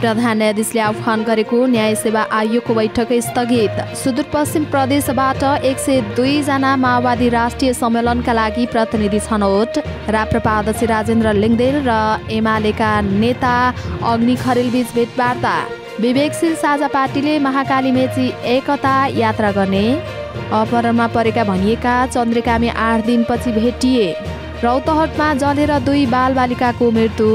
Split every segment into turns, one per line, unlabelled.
प्रधान न्यायाधीशले आह्वान गरेको न्याय सेवा आयोगको बैठक स्थगित सुदूरपश्चिम प्रदेशबाट एक सय दुईजना माओवादी राष्ट्रिय सम्मेलनका लागि प्रतिनिधि छनौट राप्रपा अध्यक्ष राजेन्द्र लिङ्गदेल र एमालेका नेता अग्नि खरेलबीच भेटवार्ता विवेकशील साझा पार्टीले महाकाली मेची एकता यात्रा गर्ने अपहरणमा परेका भनिएका चन्द्रकामी आठ दिनपछि भेटिए रौतहटमा जलेर दुई बालबालिकाको मृत्यु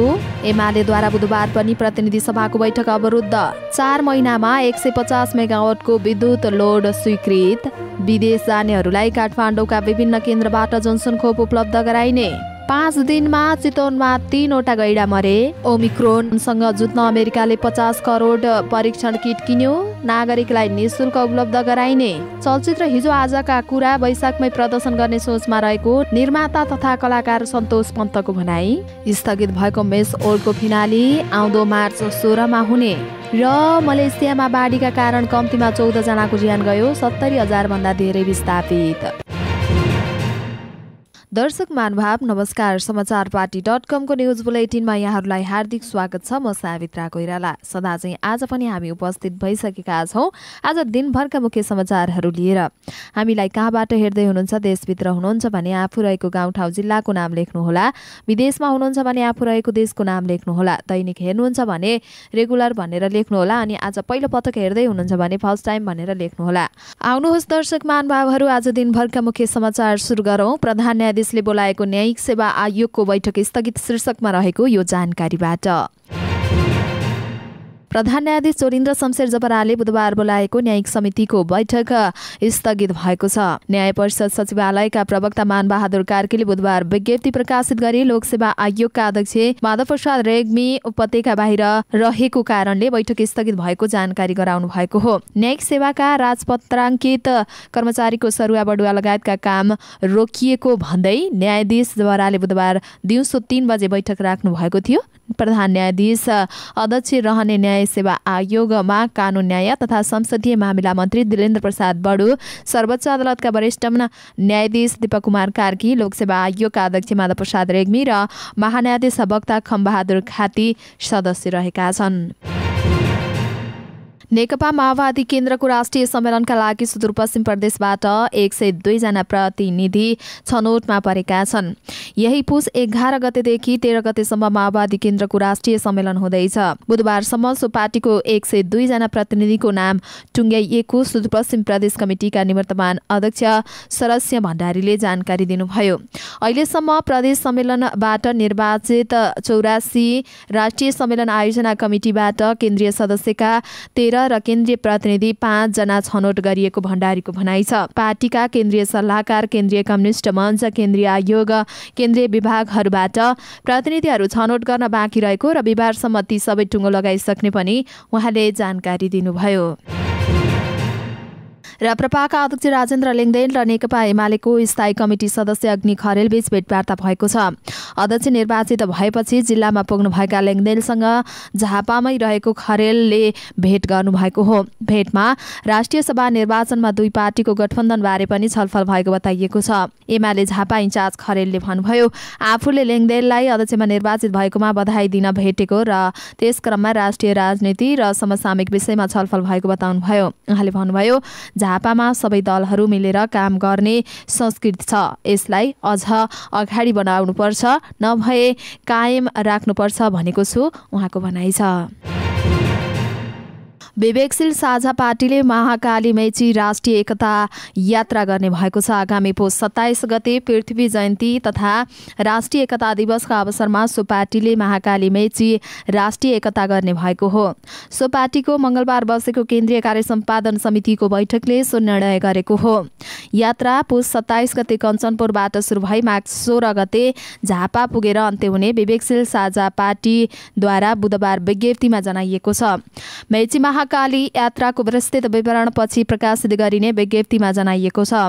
एमालेद्वारा बुधबार पनि प्रतिनिधि सभाको बैठक अवरुद्ध चार महिनामा एक सय पचास मेगावटको विद्युत लोड स्वीकृत विदेश जानेहरूलाई काठमाडौँका विभिन्न केन्द्रबाट जनसन खोप उपलब्ध गराइने पाँच दिनमा चितवनमा तीनवटा गैडा मरे ओमिक्रोनसँग जुत्न अमेरिकाले पचास करोड परीक्षण किट किन्यो नागरिकलाई निशुल्क उपलब्ध गराइने चलचित्र हिजो आजका कुरा वैशाखमै प्रदर्शन गर्ने सोचमा रहेको निर्माता तथा कलाकार सन्तोष पन्तको भनाई स्थगित भएको मेस ओल्डको फिनाली आउँदो मार्च सोह्रमा हुने र मलेसियामा बाढीका कारण कम्तीमा चौधजनाको ज्यान गयो सत्तरी हजारभन्दा धेरै विस्थापित दर्शक मानभाव नमस्कार समाचार पार्टी डट कमको न्युज बुलेटिनमा यहाँहरूलाई हार्दिक स्वागत छ म सावित्रा कोइराला सदा चाहिँ आज पनि हामी उपस्थित भइसकेका छौँ आज दिनभरका मुख्य समाचारहरू लिएर हामीलाई कहाँबाट हेर्दै हुनुहुन्छ देशभित्र हुनुहुन्छ भने आफू रहेको गाउँठाउँ जिल्लाको नाम लेख्नुहोला विदेशमा हुनुहुन्छ भने आफू रहेको देशको नाम लेख्नुहोला दैनिक हेर्नुहुन्छ भने रेगुलर भनेर लेख्नुहोला अनि आज पहिलो पटक हेर्दै हुनुहुन्छ भने फर्स्ट टाइम भनेर लेख्नुहोला आउनुहोस् दर्शक मानभावहरू आज दिनभरका मुख्य समाचार सुरु गरौँ प्रधान प्रदेशले बोलाएको न्यायिक सेवा आयोगको बैठक स्थगित शीर्षकमा रहेको यो जानकारीबाट प्रधान न्यायाधीश चोरिन्द्र शमशेर जबराले बुधबार बोलाएको न्यायिक समितिको बैठक स्थगित भएको छ न्याय परिषद सचिवालयका प्रवक्ता मानबहादुर कार्कीले बुधबार विज्ञप्ति प्रकाशित गरी लोकसेवा आयोगका अध्यक्ष माधव प्रसाद रेग्मी उपत्यका बाहिर रहेको कारणले बैठक स्थगित भएको जानकारी गराउनु भएको हो न्यायिक सेवाका राजपत्राङ्कित कर्मचारीको सरुवा बडुवा लगायतका काम रोकिएको भन्दै न्यायाधीश जबराले बुधबार दिउँसो तीन बजे बैठक राख्नु भएको थियो प्रधान न्यायाधीश अध्यक्ष रहने न्याय न्याय सेवा आयोगमा कानुन न्याय तथा संसदीय मामिला मन्त्री दिलेन्द्र प्रसाद बडु सर्वोच्च अदालतका वरिष्ठ न्यायाधीश दीपक कुमार कार्की लोकसेवा आयोगका अध्यक्ष माधव प्रसाद रेग्मी र महान्यायाधीश वक्ता खमबहादुर खाती सदस्य रहेका छन् नेकपा माओवादी केन्द्रको राष्ट्रिय सम्मेलनका लागि सुदूरपश्चिम प्रदेशबाट एक सय दुईजना प्रतिनिधि छनौटमा परेका छन् यही पुस एघार गतेदेखि तेह्र गतेसम्म माओवादी केन्द्रको राष्ट्रिय सम्मेलन हुँदैछ बुधबारसम्म सो पार्टीको एक सय दुईजना प्रतिनिधिको नाम टुङ्ग्याइएको सुदूरपश्चिम प्रदेश कमिटिका निवर्तमान अध्यक्ष सरस्य भण्डारीले जानकारी दिनुभयो अहिलेसम्म प्रदेश सम्मेलनबाट निर्वाचित चौरासी राष्ट्रिय सम्मेलन आयोजना कमिटीबाट केन्द्रीय सदस्यका तेह्र र केन्द्रीय प्रतिनिधि पाँचजना छनौट गरिएको भण्डारीको भनाइ छ पार्टीका केन्द्रीय सल्लाहकार केन्द्रीय कम्युनिष्ट मञ्च केन्द्रीय आयोग केन्द्रीय विभागहरूबाट प्रतिनिधिहरू छनौट गर्न बाँकी रहेको र बिहिबारसम्म ती सबै टुङ्गो लगाइसक्ने पनि उहाँले जानकारी दिनुभयो राप्रपाका अध्यक्ष राजेन्द्र लिङ्गदेन र नेकपा एमालेको स्थायी कमिटी सदस्य अग्नि खरेलबीच भेटवार्ता भएको छ अध्यक्ष निर्वाचित भएपछि जिल्लामा पुग्नुभएका लिङ्गदेनसँग झापामै रहेको खरेलले भेट गर्नुभएको हो भेटमा राष्ट्रिय सभा निर्वाचनमा दुई पार्टीको गठबन्धनबारे पनि छलफल भएको बताइएको छ एमाले झापा इन्चार्ज खरेलले भन्नुभयो आफूले लेङदेललाई अध्यक्षमा निर्वाचित भएकोमा बधाई दिन भेटेको र त्यस क्रममा राष्ट्रिय राजनीति र समसामयिक विषयमा छलफल भएको बताउनुभयो उहाँले भन्नुभयो झापामा सबै दलहरू मिलेर काम गर्ने संस्कृति छ यसलाई अझ अगाडि बनाउनुपर्छ नभए कायम राख्नुपर्छ भनेको छु उहाँको भनाइ छ विवेकशील साझा पार्टीले महाकाली मेची राष्ट्रिय एकता यात्रा गर्ने भएको छ आगामी पो सत्ताइस गते पृथ्वी जयन्ती तथा राष्ट्रिय एकता दिवसका अवसरमा सो पार्टीले महाकाली मेची राष्ट्रिय एकता गर्ने भएको हो सो पार्टीको मङ्गलबार बसेको केन्द्रीय कार्य सम्पादन समितिको बैठकले सो निर्णय गरेको हो यात्रा पुस सत्ताइस गते कञ्चनपुरबाट सुरु भई माघ सोह्र गते झापा पुगेर अन्त्य हुने विवेकशील साझा पार्टीद्वारा बुधबार विज्ञप्तिमा जनाइएको छ मेची महा महाकाली यात्राको विस्तृत विवरणपछि प्रकाशित गरिने विज्ञप्तिमा जनाइएको छ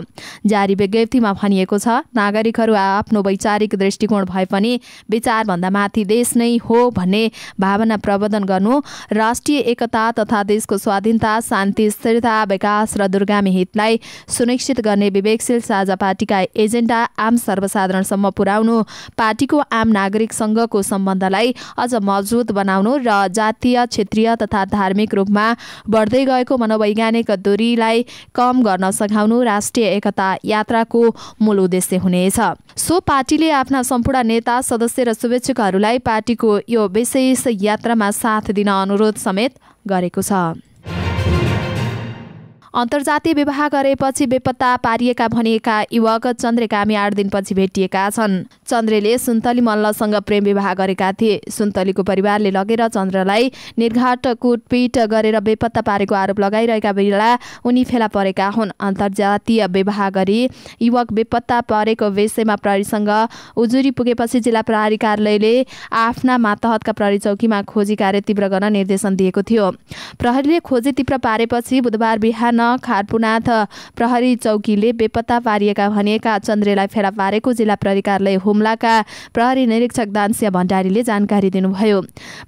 जारी विज्ञप्तिमा भनिएको छ नागरिकहरू आफ्नो वैचारिक दृष्टिकोण भए पनि विचारभन्दा माथि देश नै हो भन्ने भावना प्रवर्धन गर्नु राष्ट्रिय एकता तथा देशको स्वाधीनता शान्ति स्थिरता विकास र दुर्गामी हितलाई सुनिश्चित गर्ने विवेकशील साझा पार्टीका एजेन्डा आम सर्वसाधारणसम्म पुर्याउनु पार्टीको आम नागरिकसँगको सम्बन्धलाई अझ मजबुत बनाउनु र जातीय क्षेत्रीय तथा धार्मिक रूपमा क्षेत्रमा बढ्दै गएको मनोवैज्ञानिक दूरीलाई कम गर्न सघाउनु राष्ट्रिय एकता यात्राको मूल उद्देश्य हुनेछ सो पार्टीले आफ्ना सम्पूर्ण नेता सदस्य र शुभेच्छुकहरूलाई पार्टीको यो विशेष यात्रामा साथ दिन अनुरोध समेत गरेको छ अन्तर्जातीय विवाह गरेपछि बेपत्ता पारिएका भनिएका युवक चन्द्रेकामी आठ दिनपछि भेटिएका छन् चन्द्रेले सुन्तली मल्लसँग प्रेम विवाह गरेका थिए सुन्तलीको परिवारले लगेर चन्द्रलाई निर्घाट कुटपिट गरेर बेपत्ता पारेको आरोप लगाइरहेका बेला उनी फेला परेका हुन् अन्तर्जातीय विवाह गरी युवक बेपत्ता परेको विषयमा प्रहरीसँग उजुरी पुगेपछि जिल्ला प्रहरी कार्यालयले आफ्ना मातहतका प्रहरी चौकीमा खोजी कार्य तीव्र गर्न निर्देशन दिएको थियो प्रहरीले खोजी तीव्र पारेपछि बुधबार बिहान प्रसन्न खारपुनाथ प्रहरी चौकीले बेपत्ता पारिएका भनिएका चन्द्रेलाई फेला पारेको जिल्ला प्रहरी कार्यालय हुम्लाका प्रहरी निरीक्षक दानसिंह भण्डारीले जानकारी दिनुभयो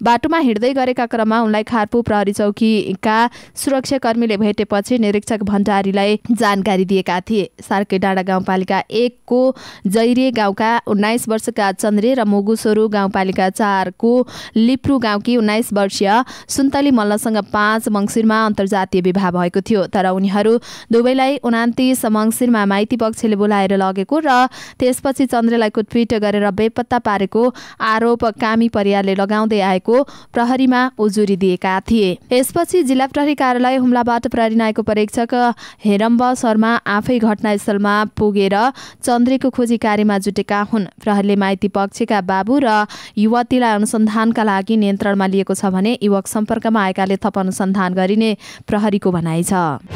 बाटोमा हिँड्दै गरेका क्रममा उनलाई खारपु प्रहरी चौकीका सुरक्षाकर्मीले भेटेपछि निरीक्षक भण्डारीलाई जानकारी दिएका थिए सार्के डाँडा गाउँपालिका एकको जैरे गाउँका उन्नाइस वर्षका चन्द्रे र मुगुसोरु गाउँपालिका चारको लिप्रु गाउँकी उन्नाइस वर्षीय सुन्तली मल्लसँग पाँच मङ्सिरमा अन्तर्जातीय विवाह भएको थियो तर उनीहरू दुवैलाई उनातिस मङ्सिरमा माइती पक्षले बोलाएर लगेको र त्यसपछि चन्द्रलाई कुटपिट गरेर बेपत्ता पारेको आरोप कामी परियारले लगाउँदै आएको प्रहरीमा उजुरी दिएका थिए यसपछि जिल्ला प्रहरी कार्यालय हुम्लाबाट प्रहरी नायकको परीक्षक हेरम्ब शर्मा आफै घटनास्थलमा पुगेर चन्द्रेको खोजी कार्यमा जुटेका हुन् प्रहरीले माइती पक्षका बाबु र युवतीलाई अनुसन्धानका लागि नियन्त्रणमा लिएको छ भने युवक सम्पर्कमा आएकाले थप अनुसन्धान गरिने प्रहरीको भनाइ छ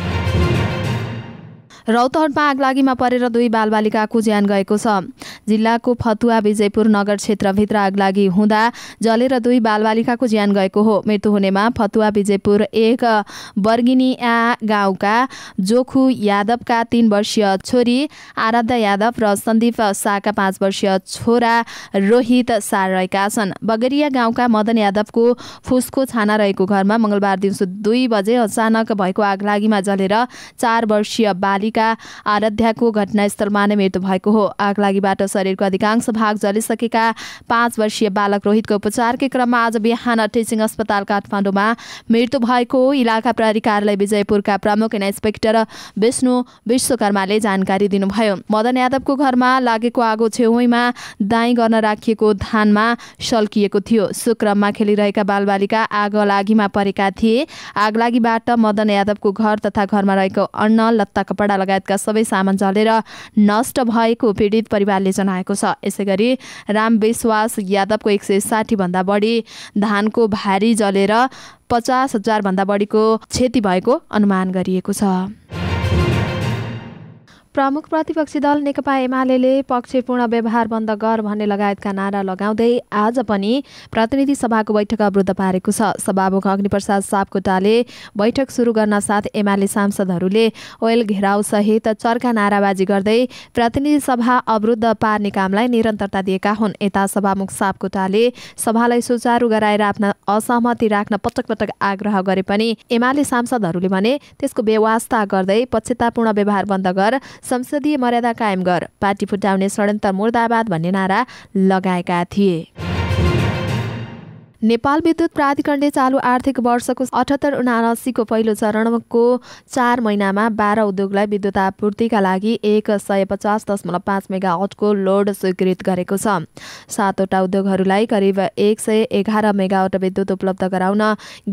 रौतहटमा आगलागीमा परेर दुई बालबालिकाको ज्यान गएको छ जिल्लाको फतुवा विजयपुर नगर क्षेत्रभित्र आगलागी हुँदा जलेर दुई बालबालिकाको ज्यान गएको हो मृत्यु हुनेमा फतुवा विजयपुर एक बर्गिनिया गाउँका जोखु यादवका तीन वर्षीय छोरी आराध्या यादव र सन्दीप शाहका पाँच वर्षीय छोरा रोहित शाह रहेका छन् बगरिया गाउँका मदन यादवको फुसको छाना रहेको घरमा मङ्गलबार दिउँसो दुई बजे अचानक भएको आगलागीमा जलेर चार वर्षीय बालिका रहेका आराध्याको घटनास्थलमा नै मृत्यु भएको हो आगलागीबाट शरीरको अधिकांश भाग जलिसकेका पाँच वर्षीय बालक रोहितको उपचारकै क्रममा आज बिहान टिचिङ अस्पताल काठमाडौँमा मृत्यु भएको इलाका प्रहरी कार्यालय विजयपुरका प्रमुख इन्सपेक्टर विष्णु विश्वकर्माले जानकारी दिनुभयो मदन यादवको घरमा लागेको आगो छेउमा दाई गर्न राखिएको धानमा सल्किएको थियो सो खेलिरहेका बालबालिका आगो लागिमा परेका थिए आगलागीबाट मदन यादवको घर तथा घरमा रहेको अन्न लत्ता कपडा लगायतका सबै सामान जलेर नष्ट भएको पीडित परिवारले जनाएको छ यसै गरी राम विश्वास यादवको एक सय साठीभन्दा बढी धानको भारी जलेर पचास हजारभन्दा बढीको क्षति भएको अनुमान गरिएको छ प्रमुख प्रतिपक्षी दल नेकपा एमाले पक्षपूर्ण व्यवहार बन्द गर भन्ने लगायतका नारा लगाउँदै आज पनि प्रतिनिधि सभाको बैठक अवरुद्ध पारेको छ सभामुख अग्निप्रसाद सापकोटाले बैठक सुरु गर्न साथ एमाले सांसदहरूले ओयल घेराउ सहित चर्का नाराबाजी गर्दै प्रतिनिधि सभा अवरुद्ध पार्ने कामलाई निरन्तरता दिएका हुन् यता सभामुख सापकोटाले सभालाई सुचारू गराएर आफ्ना असहमति राख्न पटक पटक आग्रह गरे पनि एमाले सांसदहरूले भने त्यसको व्यवस्था गर्दै पक्षतापूर्ण व्यवहार बन्द गर संसदीय मर्यादा कायम गर पार्टी फुटाउने षड्यन्त्र मुर्दाबाद भन्ने नारा लगाएका थिए नेपाल विद्युत प्राधिकरणले चालु आर्थिक वर्षको अठहत्तर उनासीको पहिलो चरणको चार महिनामा बाह्र उद्योगलाई विद्युत आपूर्तिका लागि एक सय पचास दशमलव पाँच मेगावटको लोड स्वीकृत गरेको छ सातवटा उद्योगहरूलाई करिब एक सय एघार मेगावट विद्युत उपलब्ध गराउन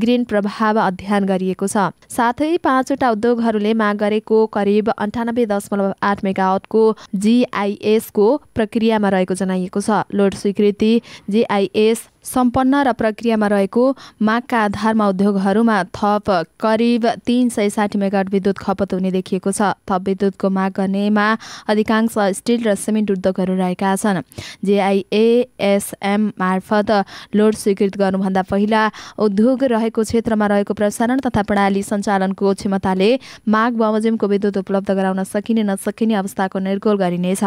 ग्रिन प्रभाव अध्ययन गरिएको छ साथै पाँचवटा उद्योगहरूले माग गरेको करिब अन्ठानब्बे दशमलव आठ मेगावटको जिआइएसको प्रक्रियामा रहेको जनाइएको छ लोड स्वीकृति जिआइएस सम्पन्न र प्रक्रियामा रहेको मागका आधारमा उद्योगहरूमा थप करिब तिन सय साठी मेगावाट विद्युत खपत हुने देखिएको छ थप विद्युतको माग गर्नेमा अधिकांश स्टिल र सिमेन्ट उद्योगहरू रहेका छन् जेआइएएसएम मार्फत लोड स्वीकृत गर्नुभन्दा पहिला उद्योग रहेको क्षेत्रमा रहेको प्रसारण तथा प्रणाली सञ्चालनको क्षमताले माग बमोजिमको विद्युत उपलब्ध गराउन सकिने नसकिने अवस्थाको निर्गोल गरिनेछ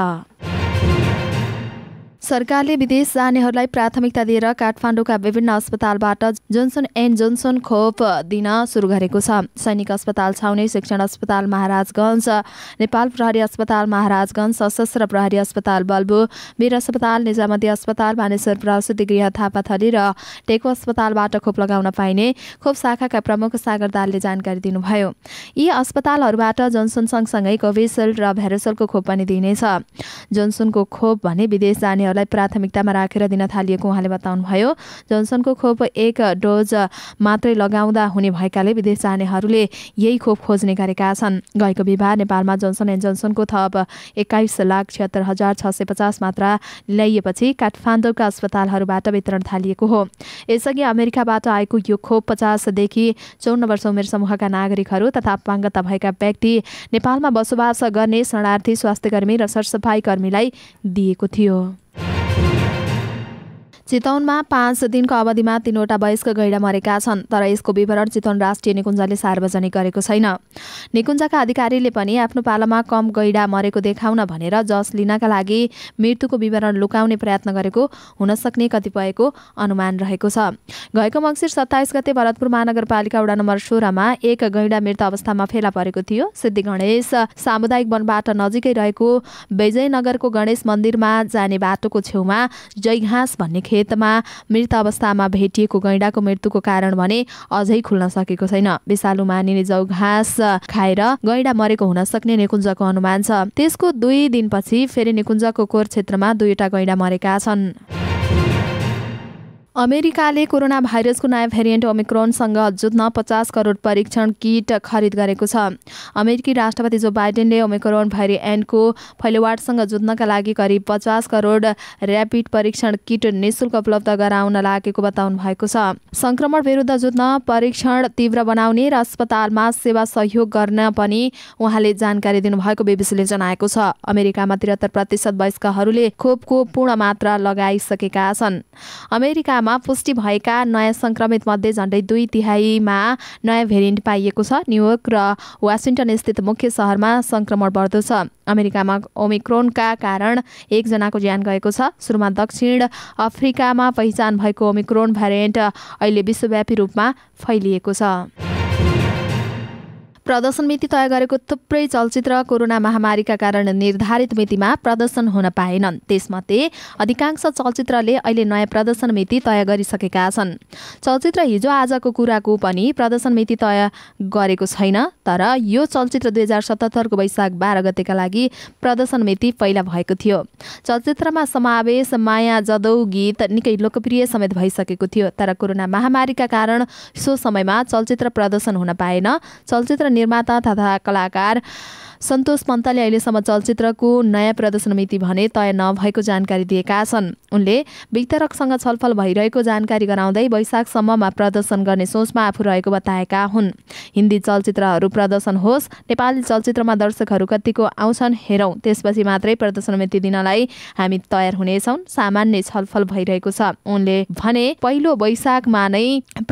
सरकारले विदेश जानेहरूलाई प्राथमिकता दिएर काठमाडौँका विभिन्न अस्पतालबाट जोन्सन एन्ड जोन्सन खोप दिन सुरु गरेको छ सैनिक अस्पताल छाउने शिक्षण अस्पताल महाराजगञ्ज नेपाल प्रहरी अस्पताल महाराजगञ्ज सशस्त्र प्रहरी अस्पताल बल्बु वीर अस्पताल निजामती अस्पताल मानेश्वर प्रसुति गृह थापाथली र टेको अस्पतालबाट खोप लगाउन पाइने खोप शाखाका प्रमुख सागर दालले जानकारी दिनुभयो यी अस्पतालहरूबाट जोन्सन सँगसँगै कोभिसिल्ड र भेरोसोलको खोप पनि दिइनेछ जोन्सनको खोप भने विदेश जानेहरू लाई प्राथमिकतामा राखेर दिन थालिएको उहाँले बताउनुभयो जोन्सनको खोप एक डोज मात्रै लगाउँदा हुने भएकाले विदेश जानेहरूले यही खोप खोज्ने गरेका छन् गएको बिहिबार नेपालमा जोन्सन एन्ड जोन्सनको थप एक्काइस लाख छिहत्तर हजार छ सय पचास मात्रा ल्याइएपछि काठमाडौँका अस्पतालहरूबाट वितरण थालिएको हो यसअघि अमेरिकाबाट आएको यो खोप पचासदेखि चौन्न वर्ष उमेर समूहका नागरिकहरू तथा अपाङ्गता भएका व्यक्ति नेपालमा बसोबास गर्ने शरणार्थी स्वास्थ्यकर्मी र सरसफाई कर्मीलाई दिएको थियो चितौनमा पाँच दिनको अवधिमा तीनवटा वयस्क गैडा मरेका छन् तर यसको विवरण चितौन राष्ट्रिय निकुञ्जले सार्वजनिक गरेको छैन निकुञ्जका अधिकारीले पनि आफ्नो पालामा कम गैडा मरेको देखाउन भनेर जस लिनका लागि मृत्युको विवरण लुकाउने प्रयत्न गरेको हुन सक्ने कतिपयको अनुमान रहेको छ गएको मङ्सिर सत्ताइस गते भरतपुर महानगरपालिका वडा नम्बर सोह्रमा एक गैँडा मृत अवस्थामा फेला परेको थियो सिद्धि गणेश सामुदायिक वनबाट नजिकै रहेको बेजयनगरको गणेश मन्दिरमा जाने बाटोको छेउमा जयघाँस भन्ने खेतमा मृत अवस्थामा भेटिएको गैँडाको मृत्युको कारण भने अझै खुल्न सकेको छैन विषालु मानिने जौ घाँस खाएर गैँडा मरेको हुन सक्ने निकुञ्जको अनुमान छ त्यसको दुई दिनपछि फेरि निकुञ्जको कोर क्षेत्रमा दुईवटा गैँडा मरेका छन् अमेरिकाले कोरोना भाइरसको नयाँ भेरिएन्ट ओमिक्रोनसँग जुत्न पचास करोड परीक्षण किट खरिद गरेको छ अमेरिकी राष्ट्रपति जो बाइडेनले ओमिक्रोन भेरिएन्टको फैलोवाडसँग जुत्नका लागि करिब पचास करोड ऱ्यापिड परीक्षण किट निशुल्क उपलब्ध गराउन लागेको बताउनु भएको छ सङ्क्रमण विरुद्ध जुत्न परीक्षण तीव्र बनाउने र अस्पतालमा सेवा सहयोग गर्न पनि उहाँले जानकारी दिनुभएको बिबिसीले जनाएको छ अमेरिकामा त्रिहत्तर प्रतिशत वयस्कहरूले खोपको पूर्ण मात्रा लगाइसकेका छन् अमेरिका जिल्लामा पुष्टि भएका नयाँ सङ्क्रमितमध्ये झन्डै दुई तिहाईमा नयाँ भेरिएन्ट पाइएको छ न्युयोर्क र वासिङटन स्थित मुख्य सहरमा सङ्क्रमण बढ्दो छ अमेरिकामा ओमिक्रोनका कारण एकजनाको ज्यान गएको छ सुरुमा दक्षिण अफ्रिकामा पहिचान भएको ओमिक्रोन भेरिएन्ट अहिले विश्वव्यापी रूपमा फैलिएको छ प्रदर्शन मिति तय गरेको थुप्रै चलचित्र कोरोना महामारीका कारण निर्धारित मितिमा प्रदर्शन हुन पाएनन् त्यसमध्ये अधिकांश चलचित्रले अहिले नयाँ प्रदर्शन मिति तय गरिसकेका छन् चलचित्र हिजो आजको कुराको पनि प्रदर्शन मिति तय गरेको छैन तर यो चलचित्र दुई हजार सतहत्तरको वैशाख बाह्र गतेका लागि प्रदर्शन मिति पहिला भएको थियो चलचित्रमा समावेश माया जदौ गीत निकै लोकप्रिय समेत भइसकेको थियो तर कोरोना महामारीका कारण सो समयमा चलचित्र प्रदर्शन हुन पाएन चलचित्र निर्माता तथा कलाकार सन्तोष पन्तले अहिलेसम्म चलचित्रको नयाँ प्रदर्शन मिति भने तय नभएको जानकारी दिएका छन् उनले वितरकसँग छलफल भइरहेको जानकारी गराउँदै वैशाखसम्ममा प्रदर्शन गर्ने सोचमा आफू रहेको बताएका हुन् हिन्दी चलचित्रहरू प्रदर्शन होस् नेपाली चलचित्रमा दर्शकहरू कतिको आउँछन् हेरौँ त्यसपछि मात्रै प्रदर्शन मिति दिनलाई हामी तयार हुनेछौँ सामान्य छलफल भइरहेको छ उनले भने पहिलो वैशाखमा नै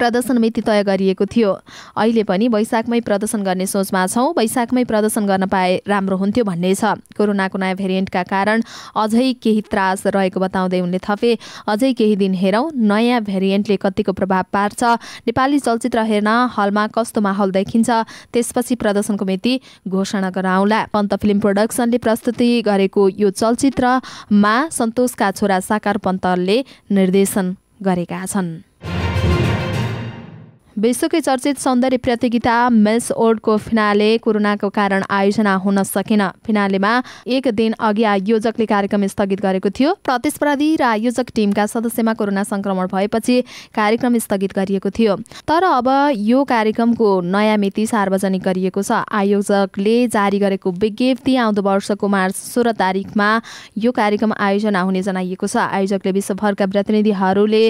प्रदर्शन मिति तय गरिएको थियो अहिले पनि वैशाखमै प्रदर्शन गर्ने गर्ने सोचमा छौँ वैशाखमै प्रदर्शन गर्न पाए राम्रो हुन्थ्यो भन्ने छ कोरोनाको नयाँ भेरिएन्टका कारण अझै केही त्रास रहेको बताउँदै उनले थपे अझै केही दिन हेरौँ नयाँ भेरिएन्टले कतिको प्रभाव पार्छ नेपाली चलचित्र हेर्न हलमा कस्तो माहौल देखिन्छ त्यसपछि प्रदर्शनको मिति घोषणा गराउँला पन्त फिल्म प्रडक्सनले प्रस्तुति गरेको यो चलचित्रमा सन्तोषका छोरा साकार पन्तले निर्देशन गरेका छन् विश्वकै चर्चित सौन्दर्य प्रतियोगिता मिस ओल्डको फिनाले कोरोनाको कारण आयोजना हुन सकेन फिनालेमा एक दिन अघि आयोजकले कार्यक्रम स्थगित गरेको थियो प्रतिस्पर्धी र आयोजक टिमका सदस्यमा कोरोना संक्रमण भएपछि कार्यक्रम स्थगित गरिएको थियो तर अब यो कार्यक्रमको नयाँ मिति सार्वजनिक गरिएको छ आयोजकले जारी गरेको विज्ञप्ति आउँदो वर्षको मार्च सोह्र तारिकमा यो कार्यक्रम आयोजना हुने जनाइएको छ आयोजकले विश्वभरका प्रतिनिधिहरूले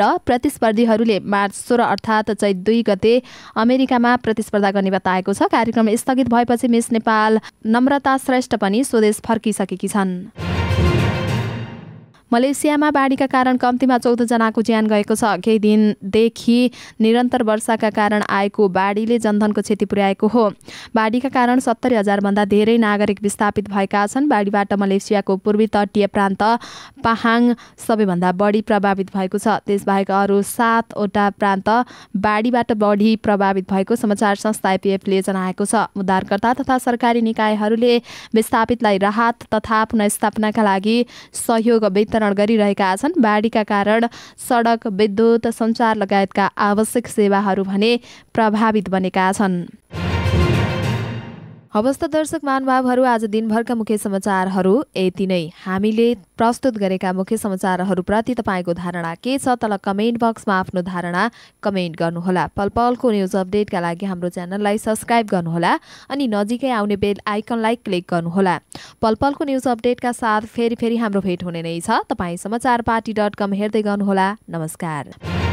र प्रतिस्पर्धीहरूले मार्च सोह्र अर्थात् चैत दुई गते अमेरिकामा प्रतिस्पर्धा गर्ने बताएको छ कार्यक्रम स्थगित भएपछि मिस नेपाल नम्रता श्रेष्ठ पनि स्वदेश फर्किसकेकी छन् मलेसियामा बाढीका कारण कम्तीमा चौधजनाको ज्यान गएको छ केही दिनदेखि निरन्तर वर्षाका कारण आएको बाढीले जनधनको क्षति पुर्याएको हो बाढीका कारण सत्तरी हजारभन्दा धेरै नागरिक विस्थापित भएका छन् बाढीबाट मलेसियाको पूर्वी तटीय प्रान्त पाहाङ सबैभन्दा बढी प्रभावित भएको छ त्यसबाहेक अरू सातवटा प्रान्त बाढीबाट बढी प्रभावित भएको समाचार संस्था एपिएफले जनाएको छ उद्धारकर्ता तथा सरकारी निकायहरूले विस्थापितलाई राहत तथा पुनस्थापनाका लागि सहयोग वेतन वितरण गरिरहेका छन् बाढीका कारण सडक विद्युत सञ्चार लगायतका आवश्यक सेवाहरू भने प्रभावित बनेका छन् हवस् त दर्शक महानुभावहरू आज दिनभरका मुख्य समाचारहरू यति नै हामीले प्रस्तुत गरेका मुख्य समाचारहरूप्रति तपाईँको धारणा के छ तल कमेन्ट बक्समा आफ्नो धारणा कमेन्ट गर्नुहोला पल पलको न्युज अपडेटका लागि हाम्रो च्यानललाई सब्सक्राइब गर्नुहोला अनि नजिकै आउने बेल आइकनलाई क्लिक गर्नुहोला पल पलको न्युज अपडेटका साथ फेरि फेरि हाम्रो भेट हुने नै छ तपाईँ समाचार पार्टी डट कम हेर्दै गर्नुहोला नमस्कार